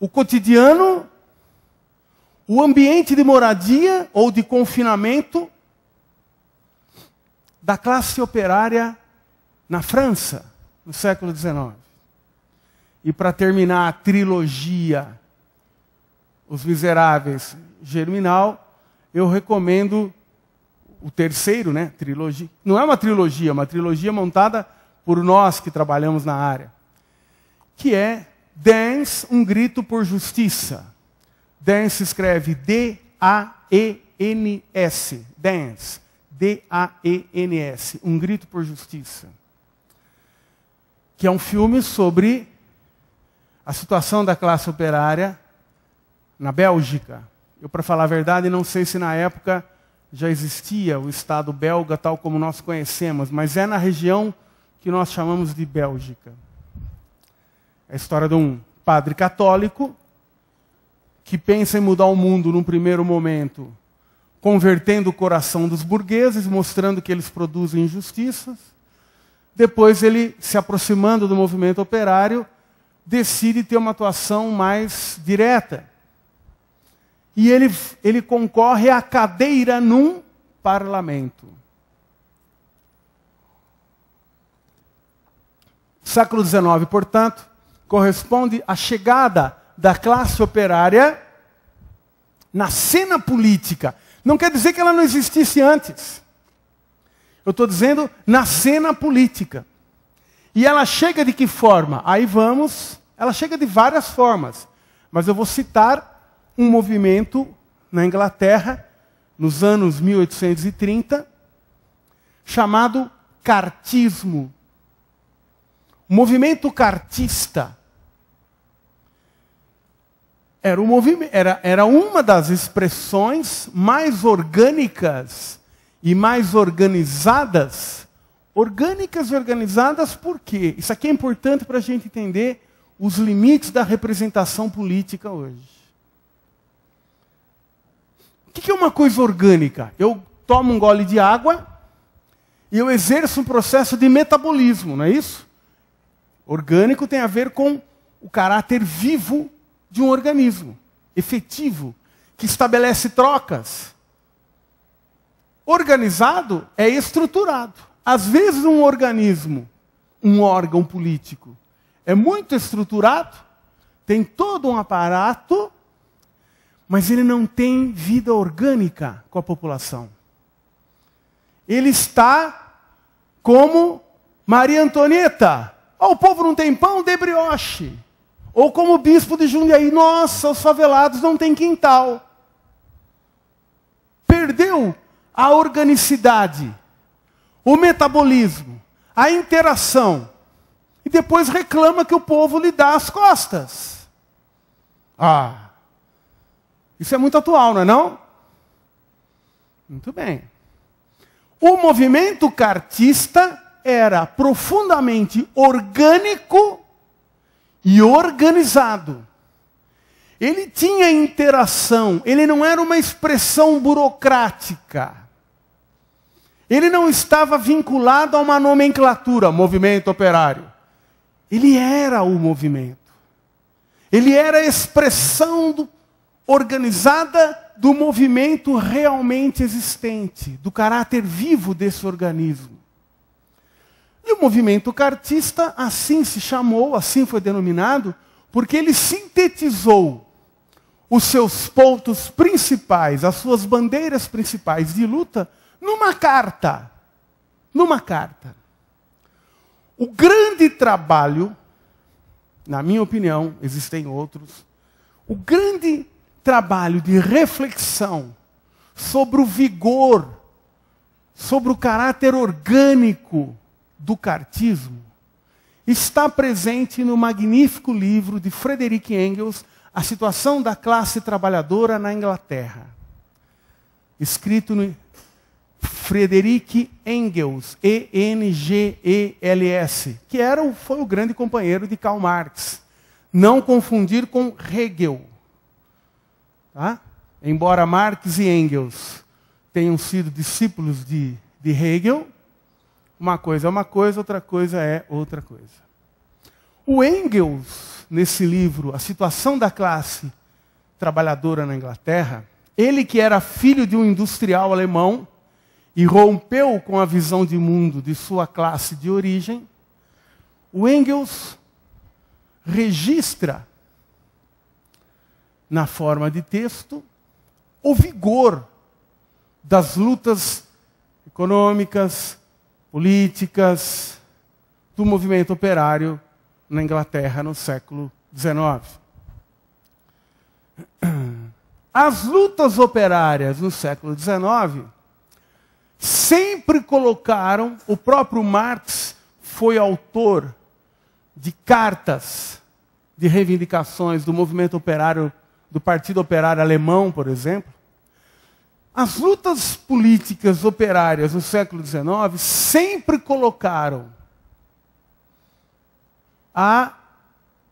o cotidiano, o ambiente de moradia ou de confinamento da classe operária na França, no século XIX. E para terminar a trilogia Os Miseráveis Germinal, eu recomendo o terceiro, né? Trilogia. Não é uma trilogia, é uma trilogia montada por nós que trabalhamos na área que é Dance, um grito por justiça. Dance escreve D-A-E-N-S. Dance. D-A-E-N-S. Um grito por justiça. Que é um filme sobre a situação da classe operária na Bélgica. Eu, para falar a verdade, não sei se na época já existia o Estado belga tal como nós conhecemos, mas é na região que nós chamamos de Bélgica. É a história de um padre católico que pensa em mudar o mundo num primeiro momento, convertendo o coração dos burgueses, mostrando que eles produzem injustiças. Depois ele, se aproximando do movimento operário, decide ter uma atuação mais direta. E ele, ele concorre à cadeira num parlamento. Século XIX, portanto, corresponde à chegada da classe operária na cena política. Não quer dizer que ela não existisse antes. Eu estou dizendo na cena política. E ela chega de que forma? Aí vamos. Ela chega de várias formas. Mas eu vou citar um movimento na Inglaterra, nos anos 1830, chamado cartismo movimento cartista era, um movimento, era, era uma das expressões mais orgânicas e mais organizadas. Orgânicas e organizadas por quê? Isso aqui é importante para a gente entender os limites da representação política hoje. O que é uma coisa orgânica? Eu tomo um gole de água e eu exerço um processo de metabolismo, não é isso? Orgânico tem a ver com o caráter vivo de um organismo, efetivo, que estabelece trocas. Organizado é estruturado. Às vezes, um organismo, um órgão político, é muito estruturado, tem todo um aparato, mas ele não tem vida orgânica com a população. Ele está como Maria Antonieta, ah, o povo não tem pão? Dê brioche. Ou como o bispo de Jundiaí, nossa, os favelados não têm quintal. Perdeu a organicidade, o metabolismo, a interação. E depois reclama que o povo lhe dá as costas. Ah, isso é muito atual, não é não? Muito bem. O movimento cartista era profundamente orgânico e organizado. Ele tinha interação, ele não era uma expressão burocrática. Ele não estava vinculado a uma nomenclatura, movimento operário. Ele era o movimento. Ele era a expressão do, organizada do movimento realmente existente, do caráter vivo desse organismo. E o movimento cartista assim se chamou, assim foi denominado, porque ele sintetizou os seus pontos principais, as suas bandeiras principais de luta, numa carta. Numa carta. O grande trabalho, na minha opinião, existem outros, o grande trabalho de reflexão sobre o vigor, sobre o caráter orgânico do cartismo está presente no magnífico livro de Frederick Engels, A Situação da Classe Trabalhadora na Inglaterra. Escrito no Frederick Engels, E-N-G-E-L-S, que era o, foi o grande companheiro de Karl Marx. Não confundir com Hegel. Tá? Embora Marx e Engels tenham sido discípulos de, de Hegel, uma coisa é uma coisa, outra coisa é outra coisa. O Engels, nesse livro, A Situação da Classe Trabalhadora na Inglaterra, ele que era filho de um industrial alemão e rompeu com a visão de mundo de sua classe de origem, o Engels registra na forma de texto o vigor das lutas econômicas, políticas do movimento operário na Inglaterra no século XIX. As lutas operárias no século XIX sempre colocaram, o próprio Marx foi autor de cartas de reivindicações do movimento operário, do Partido Operário Alemão, por exemplo, as lutas políticas operárias do século XIX sempre colocaram a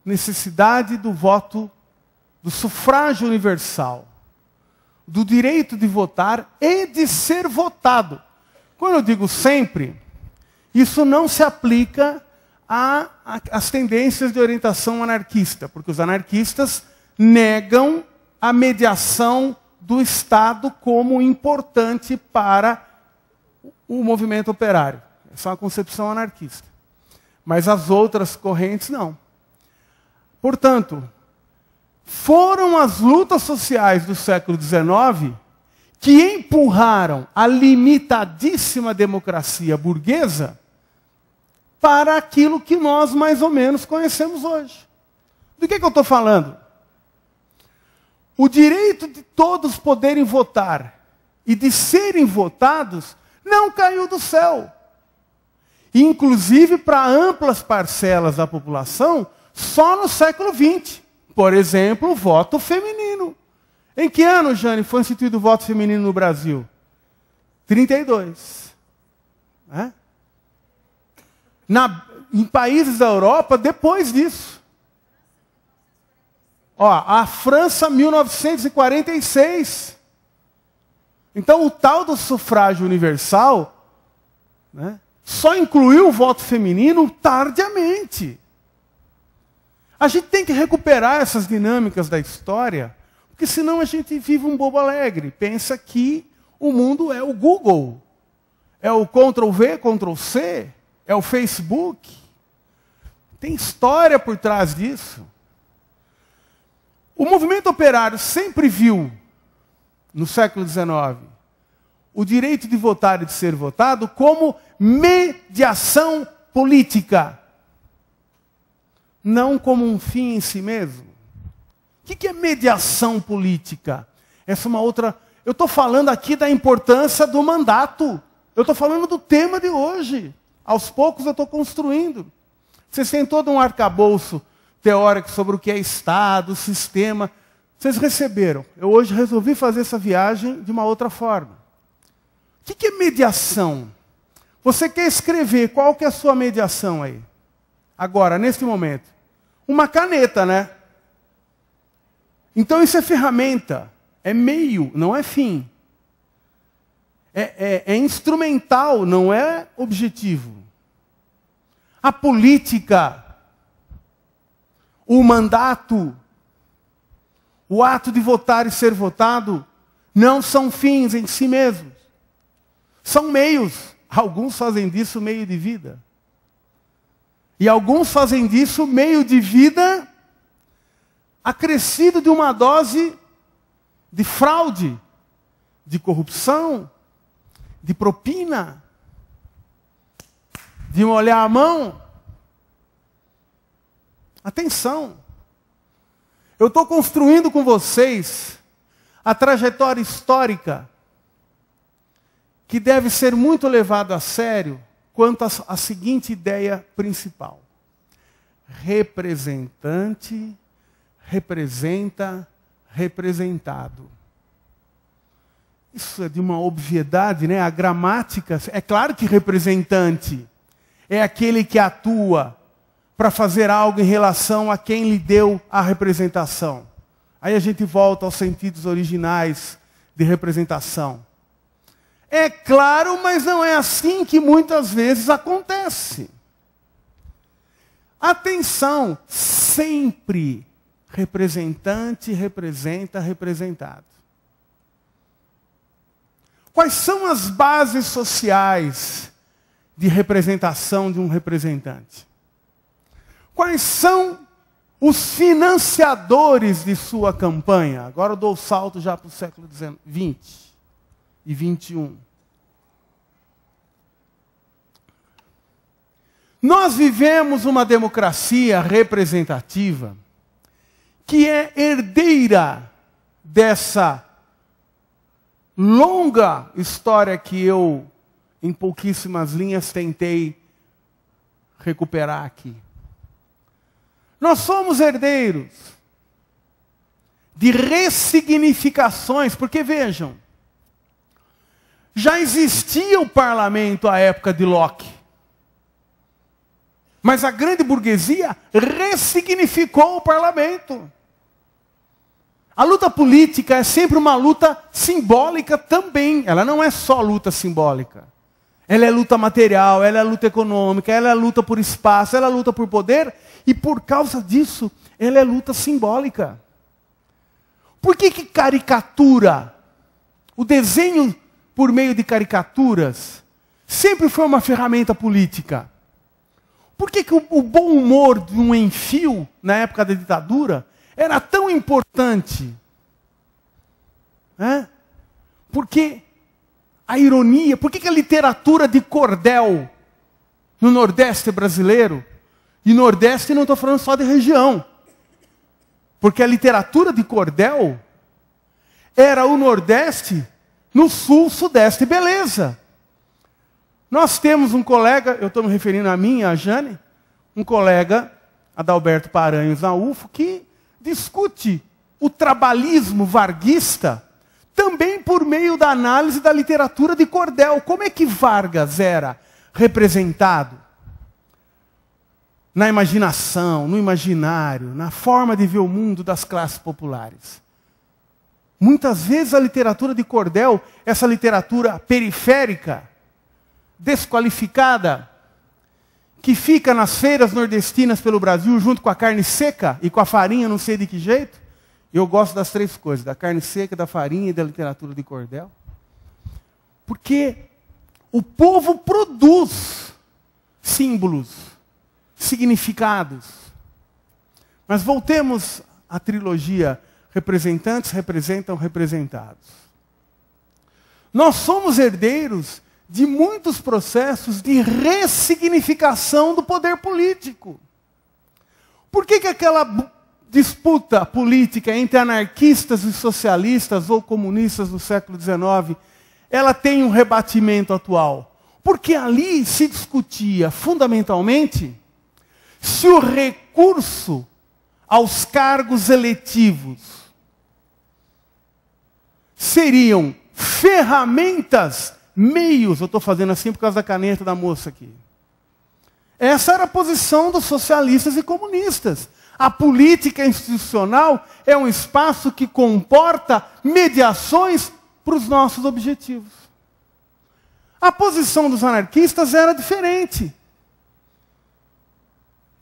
necessidade do voto, do sufrágio universal, do direito de votar e de ser votado. Quando eu digo sempre, isso não se aplica às tendências de orientação anarquista, porque os anarquistas negam a mediação do Estado como importante para o movimento operário. Essa é uma concepção anarquista. Mas as outras correntes, não. Portanto, foram as lutas sociais do século XIX que empurraram a limitadíssima democracia burguesa para aquilo que nós mais ou menos conhecemos hoje. Do que, que eu estou falando? O direito de todos poderem votar e de serem votados não caiu do céu. Inclusive para amplas parcelas da população, só no século XX. Por exemplo, o voto feminino. Em que ano, Jane, foi instituído o voto feminino no Brasil? 32. Né? Na, em países da Europa, depois disso. Ó, a França 1946. Então o tal do sufrágio universal né, só incluiu o voto feminino tardiamente. A gente tem que recuperar essas dinâmicas da história, porque senão a gente vive um bobo alegre. Pensa que o mundo é o Google, é o Ctrl V, Ctrl C, é o Facebook. Tem história por trás disso. O movimento operário sempre viu, no século XIX, o direito de votar e de ser votado como mediação política, não como um fim em si mesmo. O que é mediação política? Essa é uma outra. Eu estou falando aqui da importância do mandato. Eu estou falando do tema de hoje. Aos poucos eu estou construindo. Vocês têm todo um arcabouço Teóricos sobre o que é Estado, sistema. Vocês receberam. Eu hoje resolvi fazer essa viagem de uma outra forma. O que é mediação? Você quer escrever, qual que é a sua mediação aí? Agora, nesse momento. Uma caneta, né? Então isso é ferramenta, é meio, não é fim. É, é, é instrumental, não é objetivo. A política o mandato, o ato de votar e ser votado, não são fins em si mesmos. São meios. Alguns fazem disso meio de vida. E alguns fazem disso meio de vida acrescido de uma dose de fraude, de corrupção, de propina, de molhar a mão. Atenção! Eu estou construindo com vocês a trajetória histórica que deve ser muito levada a sério quanto à seguinte ideia principal: representante representa representado. Isso é de uma obviedade, né? A gramática, é claro que representante é aquele que atua, para fazer algo em relação a quem lhe deu a representação. Aí a gente volta aos sentidos originais de representação. É claro, mas não é assim que muitas vezes acontece. Atenção, sempre representante representa representado. Quais são as bases sociais de representação de um representante? Quais são os financiadores de sua campanha? Agora eu dou o salto já para o século XX e 21. Nós vivemos uma democracia representativa que é herdeira dessa longa história que eu, em pouquíssimas linhas, tentei recuperar aqui. Nós somos herdeiros de ressignificações, porque vejam, já existia o parlamento à época de Locke. Mas a grande burguesia ressignificou o parlamento. A luta política é sempre uma luta simbólica também. Ela não é só luta simbólica. Ela é luta material, ela é luta econômica, ela é luta por espaço, ela é luta por poder e por causa disso, ela é luta simbólica. Por que, que caricatura, o desenho por meio de caricaturas, sempre foi uma ferramenta política? Por que, que o, o bom humor de um enfio, na época da ditadura, era tão importante? É? Porque a ironia, por que, que a literatura de cordel no Nordeste brasileiro e Nordeste não estou falando só de região. Porque a literatura de cordel era o Nordeste no Sul, Sudeste, beleza. Nós temos um colega, eu estou me referindo a mim, a Jane, um colega, Adalberto Paranhos, na UFO, que discute o trabalhismo varguista também por meio da análise da literatura de cordel. Como é que Vargas era representado? na imaginação, no imaginário, na forma de ver o mundo das classes populares. Muitas vezes a literatura de cordel, essa literatura periférica, desqualificada, que fica nas feiras nordestinas pelo Brasil junto com a carne seca e com a farinha, não sei de que jeito, eu gosto das três coisas, da carne seca, da farinha e da literatura de cordel. Porque o povo produz símbolos significados. Mas voltemos à trilogia: representantes representam representados. Nós somos herdeiros de muitos processos de ressignificação do poder político. Por que, que aquela disputa política entre anarquistas e socialistas ou comunistas do século XIX ela tem um rebatimento atual? Porque ali se discutia fundamentalmente se o recurso aos cargos eletivos seriam ferramentas, meios, eu estou fazendo assim por causa da caneta da moça aqui. Essa era a posição dos socialistas e comunistas. A política institucional é um espaço que comporta mediações para os nossos objetivos. A posição dos anarquistas era diferente.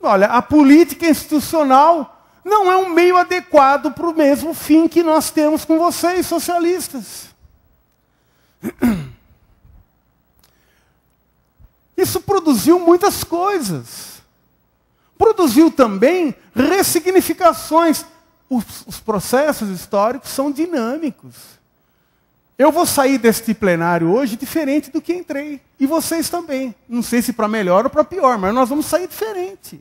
Olha, a política institucional não é um meio adequado para o mesmo fim que nós temos com vocês, socialistas. Isso produziu muitas coisas. Produziu também ressignificações. Os, os, processos históricos são dinâmicos. Eu vou sair deste plenário hoje diferente do que entrei. E vocês também. Não sei se para melhor ou para pior, mas nós vamos sair diferente.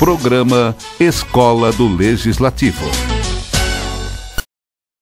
programa Escola do Legislativo.